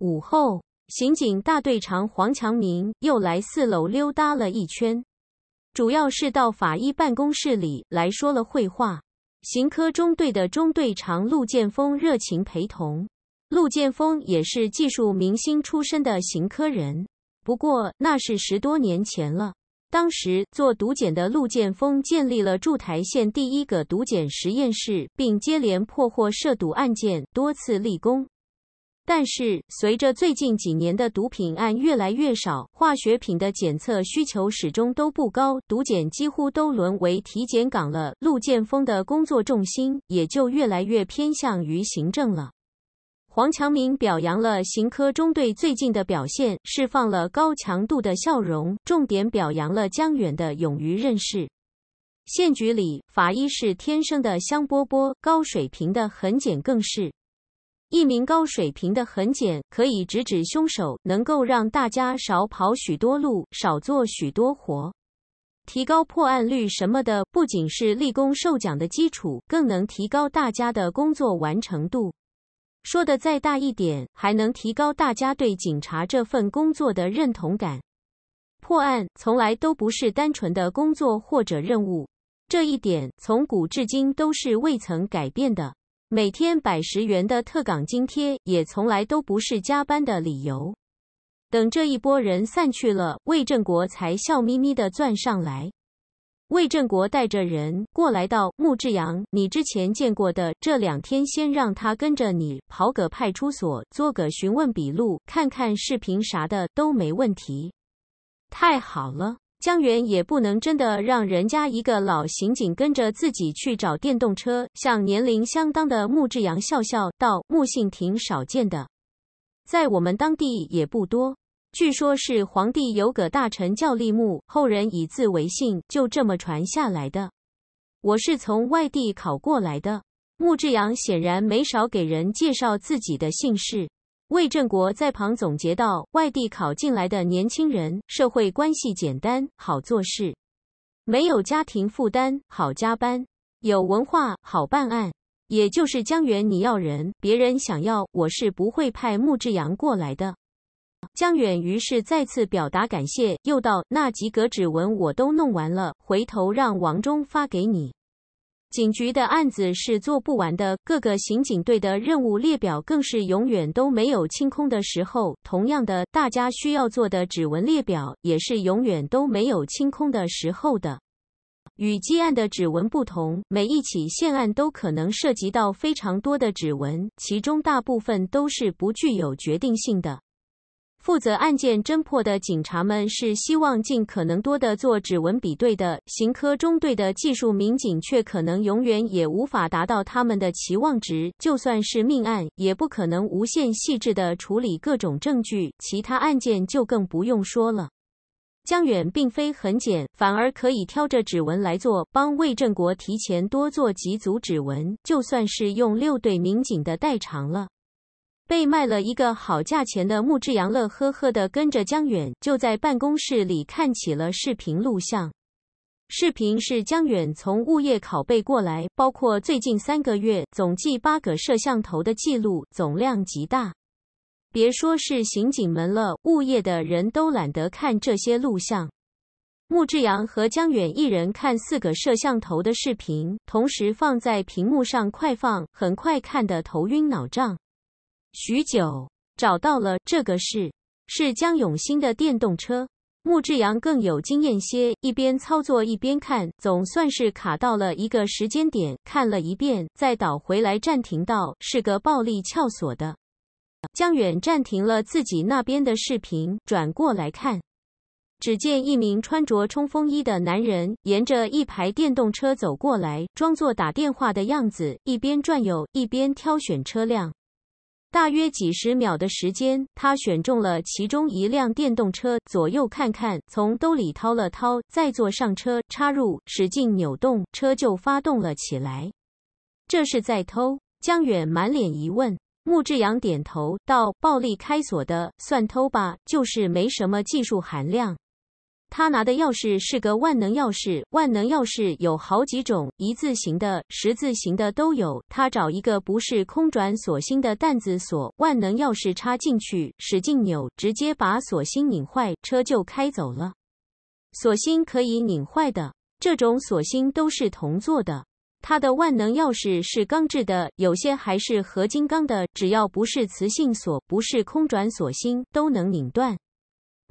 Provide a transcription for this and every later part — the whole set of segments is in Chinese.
午后，刑警大队长黄强明又来四楼溜达了一圈，主要是到法医办公室里来说了会话。刑科中队的中队长陆建峰热情陪同。陆建峰也是技术明星出身的刑科人，不过那是十多年前了。当时做毒检的陆建峰建立了驻台县第一个毒检实验室，并接连破获涉毒案件，多次立功。但是随着最近几年的毒品案越来越少，化学品的检测需求始终都不高，毒检几乎都沦为体检岗了。陆建峰的工作重心也就越来越偏向于行政了。黄强明表扬了刑科中队最近的表现，释放了高强度的笑容，重点表扬了江远的勇于认识。县局里法医是天生的香饽饽，高水平的痕检更是。一名高水平的痕检可以直指凶手，能够让大家少跑许多路，少做许多活，提高破案率什么的，不仅是立功受奖的基础，更能提高大家的工作完成度。说的再大一点，还能提高大家对警察这份工作的认同感。破案从来都不是单纯的工作或者任务，这一点从古至今都是未曾改变的。每天百十元的特岗津贴也从来都不是加班的理由。等这一波人散去了，魏正国才笑眯眯地钻上来。魏正国带着人过来到穆志阳，你之前见过的，这两天先让他跟着你跑个派出所，做个询问笔录，看看视频啥的都没问题。太好了。江源也不能真的让人家一个老刑警跟着自己去找电动车。像年龄相当的穆志阳，笑笑道：“木姓挺少见的，在我们当地也不多。据说，是皇帝有个大臣叫立穆，后人以字为姓，就这么传下来的。”我是从外地考过来的。穆志阳显然没少给人介绍自己的姓氏。魏振国在旁总结道：“外地考进来的年轻人，社会关系简单，好做事；没有家庭负担，好加班；有文化，好办案。也就是江远，你要人，别人想要，我是不会派穆志阳过来的。”江远于是再次表达感谢，又道：“那几格指纹我都弄完了，回头让王忠发给你。”警局的案子是做不完的，各个刑警队的任务列表更是永远都没有清空的时候。同样的，大家需要做的指纹列表也是永远都没有清空的时候的。与积案的指纹不同，每一起现案都可能涉及到非常多的指纹，其中大部分都是不具有决定性的。负责案件侦破的警察们是希望尽可能多的做指纹比对的，刑科中队的技术民警却可能永远也无法达到他们的期望值。就算是命案，也不可能无限细致的处理各种证据，其他案件就更不用说了。江远并非很简，反而可以挑着指纹来做，帮魏振国提前多做几组指纹，就算是用六队民警的代偿了。被卖了一个好价钱的穆志阳乐呵呵的跟着江远，就在办公室里看起了视频录像。视频是江远从物业拷贝过来，包括最近三个月，总计八个摄像头的记录，总量极大。别说是刑警们了，物业的人都懒得看这些录像。穆志阳和江远一人看四个摄像头的视频，同时放在屏幕上快放，很快看得头晕脑胀。许久找到了这个事，是江永新的电动车。穆志阳更有经验些，一边操作一边看，总算是卡到了一个时间点。看了一遍，再倒回来暂停到，是个暴力撬锁的。江远暂停了自己那边的视频，转过来看，只见一名穿着冲锋衣的男人沿着一排电动车走过来，装作打电话的样子，一边转悠一边挑选车辆。大约几十秒的时间，他选中了其中一辆电动车，左右看看，从兜里掏了掏，再坐上车，插入，使劲扭动，车就发动了起来。这是在偷？江远满脸疑问。穆志阳点头道：“暴力开锁的算偷吧，就是没什么技术含量。”他拿的钥匙是个万能钥匙，万能钥匙有好几种，一字形的、十字形的都有。他找一个不是空转锁芯的弹子锁，万能钥匙插进去，使劲扭，直接把锁芯拧坏，车就开走了。锁芯可以拧坏的，这种锁芯都是铜做的。他的万能钥匙是钢制的，有些还是合金钢的。只要不是磁性锁，不是空转锁芯，都能拧断。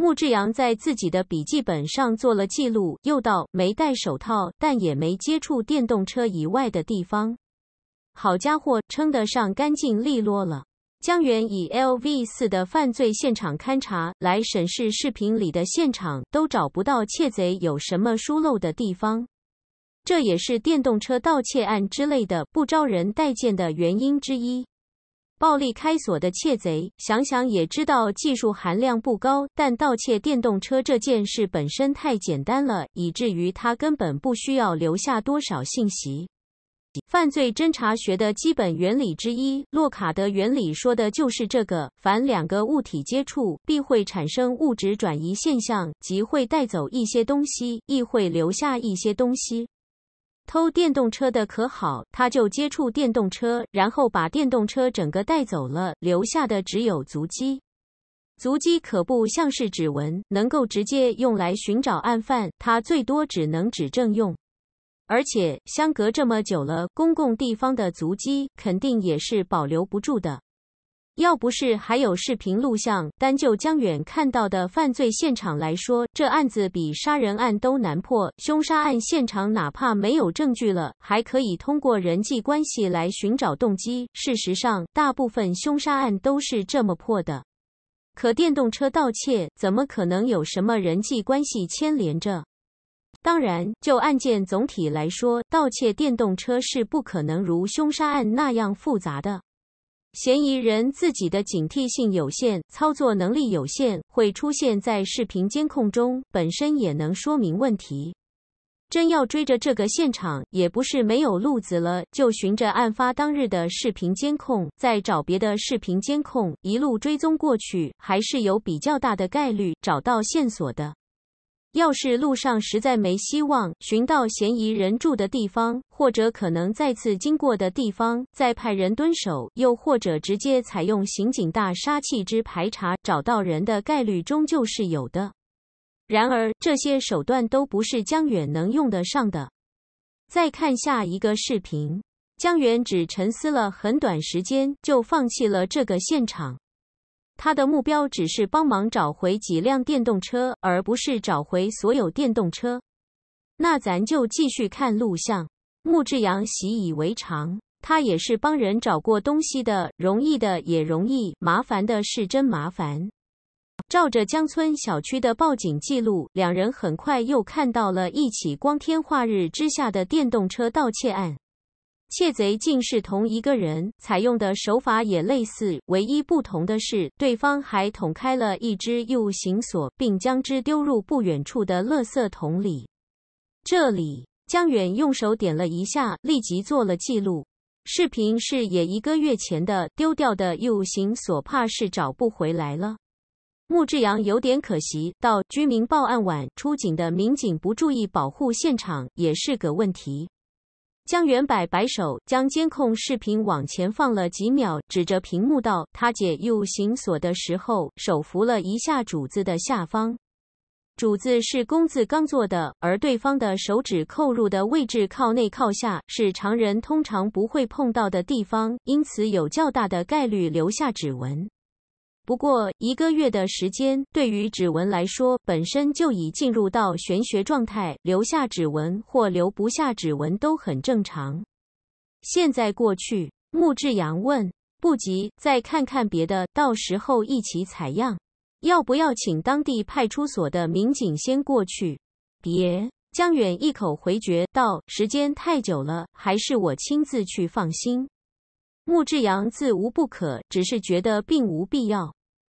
穆志阳在自己的笔记本上做了记录，又道：“没戴手套，但也没接触电动车以外的地方。好家伙，称得上干净利落了。”江源以 L V 四的犯罪现场勘查来审视视频里的现场，都找不到窃贼有什么疏漏的地方。这也是电动车盗窃案之类的不招人待见的原因之一。暴力开锁的窃贼，想想也知道技术含量不高。但盗窃电动车这件事本身太简单了，以至于他根本不需要留下多少信息。犯罪侦查学的基本原理之一——洛卡的原理，说的就是这个：凡两个物体接触，必会产生物质转移现象，即会带走一些东西，亦会留下一些东西。偷电动车的可好，他就接触电动车，然后把电动车整个带走了，留下的只有足迹。足迹可不像是指纹，能够直接用来寻找案犯，他最多只能指证用。而且相隔这么久了，公共地方的足迹肯定也是保留不住的。要不是还有视频录像，单就江远看到的犯罪现场来说，这案子比杀人案都难破。凶杀案现场哪怕没有证据了，还可以通过人际关系来寻找动机。事实上，大部分凶杀案都是这么破的。可电动车盗窃怎么可能有什么人际关系牵连着？当然，就案件总体来说，盗窃电动车是不可能如凶杀案那样复杂的。嫌疑人自己的警惕性有限，操作能力有限，会出现在视频监控中，本身也能说明问题。真要追着这个现场，也不是没有路子了，就循着案发当日的视频监控，再找别的视频监控，一路追踪过去，还是有比较大的概率找到线索的。要是路上实在没希望寻到嫌疑人住的地方，或者可能再次经过的地方，再派人蹲守，又或者直接采用刑警大杀器之排查，找到人的概率终究是有的。然而，这些手段都不是江远能用得上的。再看下一个视频，江远只沉思了很短时间，就放弃了这个现场。他的目标只是帮忙找回几辆电动车，而不是找回所有电动车。那咱就继续看录像。穆志阳习以为常，他也是帮人找过东西的，容易的也容易，麻烦的是真麻烦。照着江村小区的报警记录，两人很快又看到了一起光天化日之下的电动车盗窃案。窃贼竟是同一个人，采用的手法也类似，唯一不同的是，对方还捅开了一只 U 型锁，并将之丢入不远处的垃圾桶里。这里江远用手点了一下，立即做了记录。视频是也一个月前的，丢掉的 U 型锁怕是找不回来了。穆志阳有点可惜，到居民报案晚，出警的民警不注意保护现场也是个问题。江元柏摆手，将监控视频往前放了几秒，指着屏幕道：“他解右行锁的时候，手扶了一下主子的下方，主子是工字钢做的，而对方的手指扣入的位置靠内靠下，是常人通常不会碰到的地方，因此有较大的概率留下指纹。”不过一个月的时间，对于指纹来说，本身就已进入到玄学状态，留下指纹或留不下指纹都很正常。现在过去，穆志阳问：“不急，再看看别的，到时候一起采样。要不要请当地派出所的民警先过去？”别，江远一口回绝道：“时间太久了，还是我亲自去，放心。”穆志阳自无不可，只是觉得并无必要。